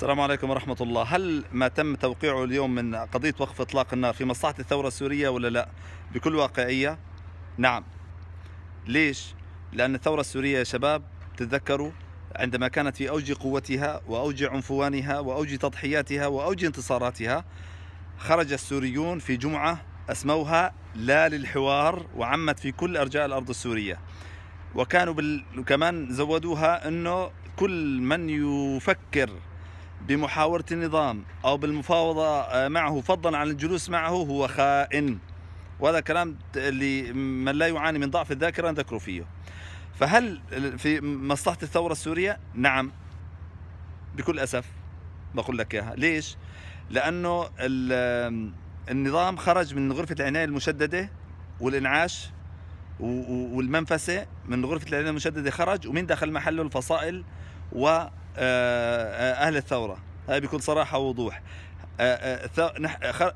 السلام عليكم ورحمة الله هل ما تم توقيعه اليوم من قضية وقف إطلاق النار في مصلحة الثورة السورية ولا لا بكل واقعية نعم ليش لأن الثورة السورية يا شباب تتذكروا عندما كانت في أوج قوتها وأوج عنفوانها وأوج تضحياتها وأوج انتصاراتها خرج السوريون في جمعة أسموها لا للحوار وعمت في كل أرجاء الأرض السورية وكانوا بال... كمان زودوها أنه كل من يفكر بمحاورة النظام أو بالمفاوضة آه، معه فضلا عن الجلوس معه هو خائن وهذا كلام اللي من لا يعاني من ضعف الذاكرة نذكره فيه فهل في مصلحة الثورة السورية؟ نعم بكل أسف بقول لك إياها ليش؟ لأنه النظام خرج من غرفة العناية المشددة والإنعاش والمنفسة من غرفة العناية المشددة خرج ومين دخل محله الفصائل و آه، آه، اهل الثوره هذا بكل صراحه ووضوح آه،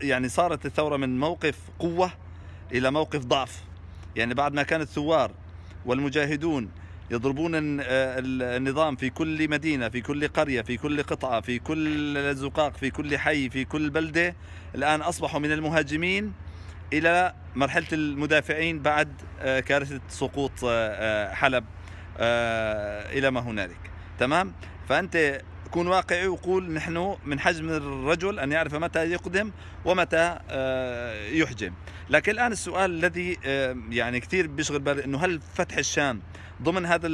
يعني صارت الثوره من موقف قوه الى موقف ضعف يعني بعد ما كان الثوار والمجاهدون يضربون النظام في كل مدينة في كل قرية في كل قطعة في كل زقاق في كل حي في كل بلدة الآن أصبحوا من المهاجمين إلى مرحلة المدافعين بعد كارثة سقوط حلب إلى ما هنالك تمام فأنت كون واقعي وقول نحن من حجم الرجل أن يعرف متى يقدم ومتى آه، يحجم لكن الآن السؤال الذي آه، يعني كثير بيشغل بالي أنه هل فتح الشام ضمن هذا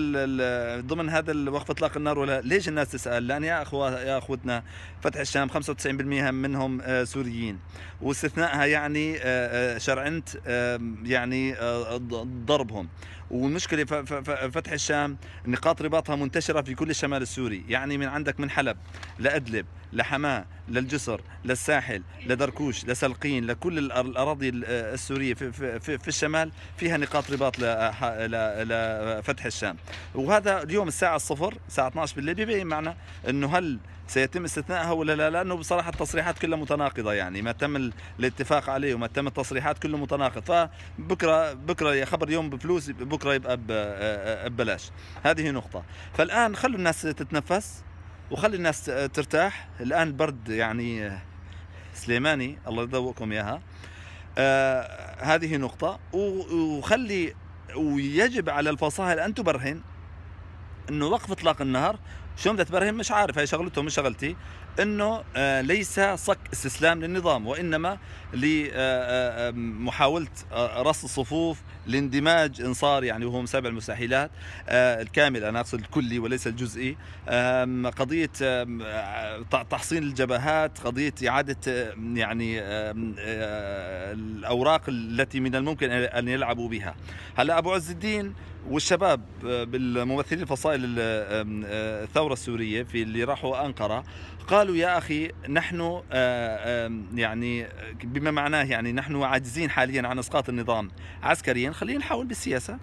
ضمن هذا وقف اطلاق النار ولا ليش الناس تسال؟ لان يا اخوة يا اخوتنا فتح الشام 95% منهم آه، سوريين واستثنائها يعني شرعنت يعني ضربهم والمشكله فتح الشام نقاط رباطها منتشره في كل الشمال السوري يعني من عندك من حلب لادلب لحماه للجسر للساحل لدركوش لسلقين لكل الاراضي السوريه في, في, في, الشمال فيها نقاط رباط لفتح الشام وهذا اليوم الساعه الصفر الساعه 12 بالليل بيبين معنا انه هل سيتم استثنائها ولا لا لانه بصراحه التصريحات كلها متناقضه يعني ما تم الاتفاق عليه وما تم التصريحات كله متناقض فبكره بكره يا خبر يوم بفلوس بكره يبقى آه، آه، ببلاش هذه نقطه فالان خلوا الناس تتنفس وخلي الناس ترتاح الان البرد يعني آه، سليماني الله يذوقكم اياها آه هذه نقطه وخلي ويجب على الفصائل ان تبرهن انه وقف اطلاق النهر شو بدها تبرهن مش عارف هي شغلته مش شغلتي انه آه، ليس صك استسلام للنظام وانما لمحاوله آه، آه، رص الصفوف لاندماج انصار يعني وهم سبع المستحيلات الكامل انا اقصد الكلي وليس الجزئي قضيه تحصين الجبهات قضيه اعاده يعني الاوراق التي من الممكن ان يلعبوا بها هلا ابو عز الدين والشباب بالممثلين الفصائل الثورة الثورة السورية في اللي راحوا أنقرة قالوا يا أخي نحن آه، يعني بما معناه يعني نحن عاجزين حاليا عن إسقاط النظام عسكريا خلينا نحاول بالسياسة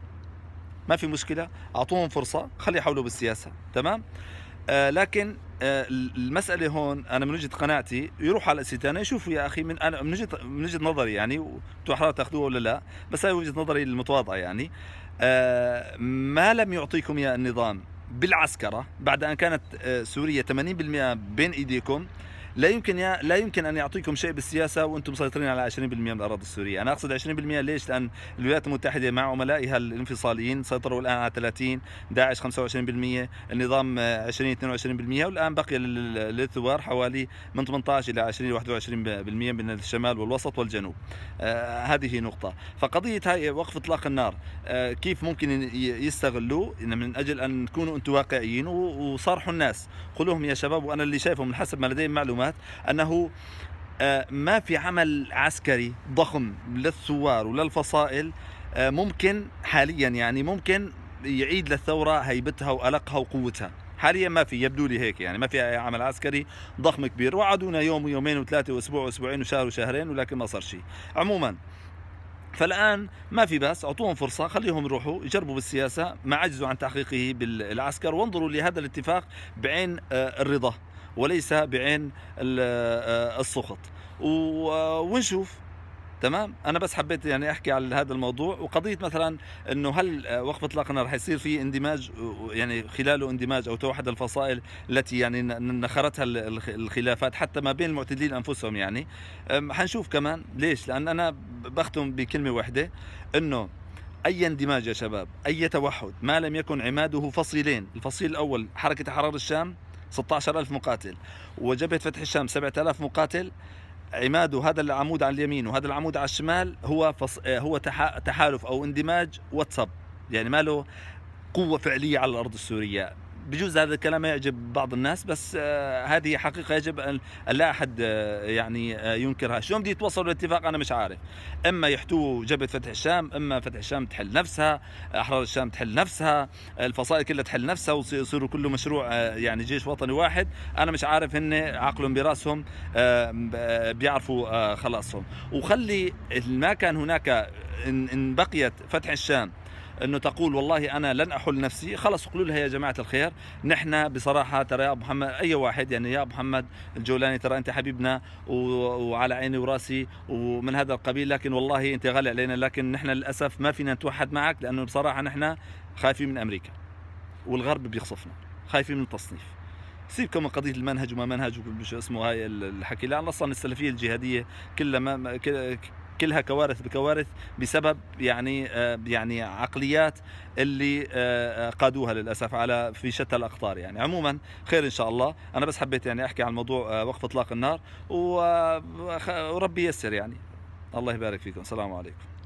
ما في مشكلة أعطوهم فرصة خلي يحاولوا بالسياسة تمام آه، لكن آه، المسألة هون أنا من وجهة قناعتي يروح على الستانة يشوفوا يا أخي من أنا من وجهة من وجهة نظري يعني أنتم أحرار تاخذوها ولا لا بس هاي وجهة نظري المتواضعة يعني ما لم يعطيكم يا النظام بالعسكرة بعد أن كانت آه، سوريا 80% بين إيديكم لا يمكن يا لا يمكن ان يعطيكم شيء بالسياسه وانتم مسيطرين على 20% من الاراضي السوريه، انا اقصد 20% ليش؟ لان الولايات المتحده مع عملائها الانفصاليين سيطروا الان على 30 داعش 25% النظام 20 22% والان بقي للثوار حوالي من 18 الى 20 21% من الشمال والوسط والجنوب. آه هذه نقطه، فقضيه هاي وقف اطلاق النار آه كيف ممكن يستغلوه من اجل ان تكونوا انتم واقعيين وصارحوا الناس، قول لهم يا شباب وانا اللي شايفه من حسب ما لدي معلومات السنوات أنه آه، ما في عمل عسكري ضخم للثوار وللفصائل آه، ممكن حاليا يعني ممكن يعيد للثورة هيبتها وألقها وقوتها حاليا ما في يبدو لي هيك يعني ما في اي عمل عسكري ضخم كبير وعدونا يوم ويومين وثلاثه واسبوع واسبوعين وشهر وشهرين ولكن ما صار شيء عموما فالان ما في بس اعطوهم فرصه خليهم يروحوا يجربوا بالسياسه ما عجزوا عن تحقيقه بالعسكر وانظروا لهذا الاتفاق بعين آه، الرضا وليس بعين آه، السخط ونشوف تمام انا بس حبيت يعني احكي على هذا الموضوع وقضيه مثلا انه هل وقف اطلاق النار حيصير في اندماج يعني خلاله اندماج او توحد الفصائل التي يعني نخرتها الخلافات حتى ما بين المعتدلين انفسهم يعني حنشوف كمان ليش لان انا بختم بكلمه واحده انه اي اندماج يا شباب اي توحد ما لم يكن عماده فصيلين الفصيل الاول حركه احرار الشام 16000 مقاتل وجبهه فتح الشام 7000 مقاتل عماده هذا العمود على اليمين وهذا العمود على الشمال هو فص... هو تحالف او اندماج واتساب يعني ما له قوه فعليه على الارض السوريه بجوز هذا الكلام يعجب بعض الناس بس آه، هذه حقيقه يجب ان لا احد آه، يعني آه، ينكرها شلون بده يتوصلوا لاتفاق انا مش عارف اما يحتووا جبهه فتح الشام اما فتح الشام تحل نفسها احرار الشام تحل نفسها الفصائل كلها تحل نفسها ويصيروا كله مشروع يعني جيش وطني واحد انا مش عارف هن عقلهم براسهم بيعرفوا خلاصهم وخلي ما كان هناك ان بقيت فتح الشام انه تقول والله انا لن احل نفسي خلص قولوا لها يا جماعه الخير نحن بصراحه ترى يا ابو محمد اي واحد يعني يا ابو محمد الجولاني ترى انت حبيبنا وعلى عيني وراسي ومن هذا القبيل لكن والله انت غالي علينا لكن نحن للاسف ما فينا نتوحد معك لانه بصراحه نحن خايفين من امريكا والغرب بيقصفنا خايفين من التصنيف سيبكم من قضيه المنهج وما منهج وشو اسمه هاي الحكي لا اصلا السلفيه الجهاديه كلها ما كلها كوارث بكوارث بسبب يعني آه، يعني عقليات اللي آه، آه، قادوها للاسف على في شتى الاقطار يعني عموما خير ان شاء الله انا بس حبيت يعني احكي عن موضوع وقف اطلاق النار وربي يسر يعني الله يبارك فيكم السلام عليكم